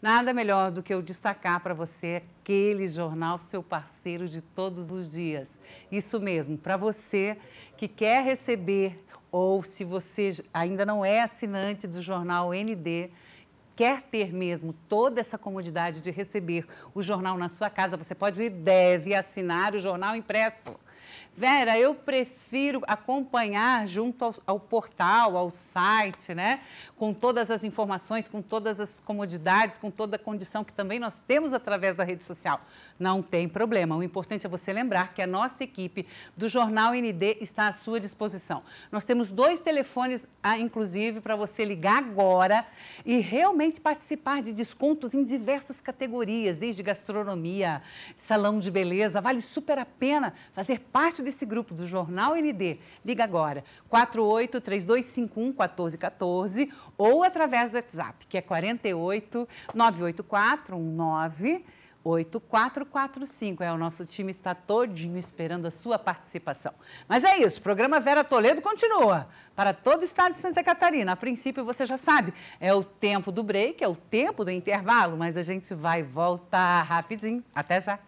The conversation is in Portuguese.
Nada melhor do que eu destacar para você aquele jornal seu parceiro de todos os dias. Isso mesmo, para você que quer receber ou se você ainda não é assinante do jornal ND, quer ter mesmo toda essa comodidade de receber o jornal na sua casa, você pode e deve assinar o jornal impresso. Vera, eu prefiro acompanhar junto ao, ao, portal, ao site, né? Com todas as informações, com todas as comodidades, com toda a condição que também nós temos através da rede social. Não tem problema. O importante é você lembrar que a nossa equipe do Jornal ND está à sua disposição. Nós temos dois telefones, ah, inclusive, para você ligar agora e realmente participar de descontos em diversas categorias, desde gastronomia, salão de beleza. Vale super a pena fazer parte desse grupo do Jornal ND, liga agora 48 3251 1414 ou através do WhatsApp, que é 48 984 19 8445. É, o nosso time está todinho esperando a sua participação. Mas é isso, o programa Vera Toledo continua para todo o estado de Santa Catarina. A princípio, você já sabe, é o tempo do break, é o tempo do intervalo, mas a gente vai voltar rapidinho. Até já!